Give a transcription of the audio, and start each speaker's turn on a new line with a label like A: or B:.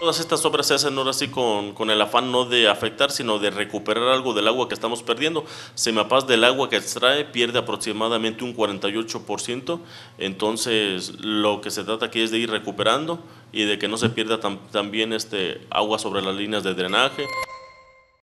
A: Todas estas obras se hacen ahora sí con, el afán no de afectar, sino de recuperar algo del agua que estamos perdiendo. me Semapaz del agua que extrae pierde aproximadamente un 48%, entonces lo que se trata aquí es de ir recuperando y de que no se pierda también este, agua sobre las líneas de drenaje.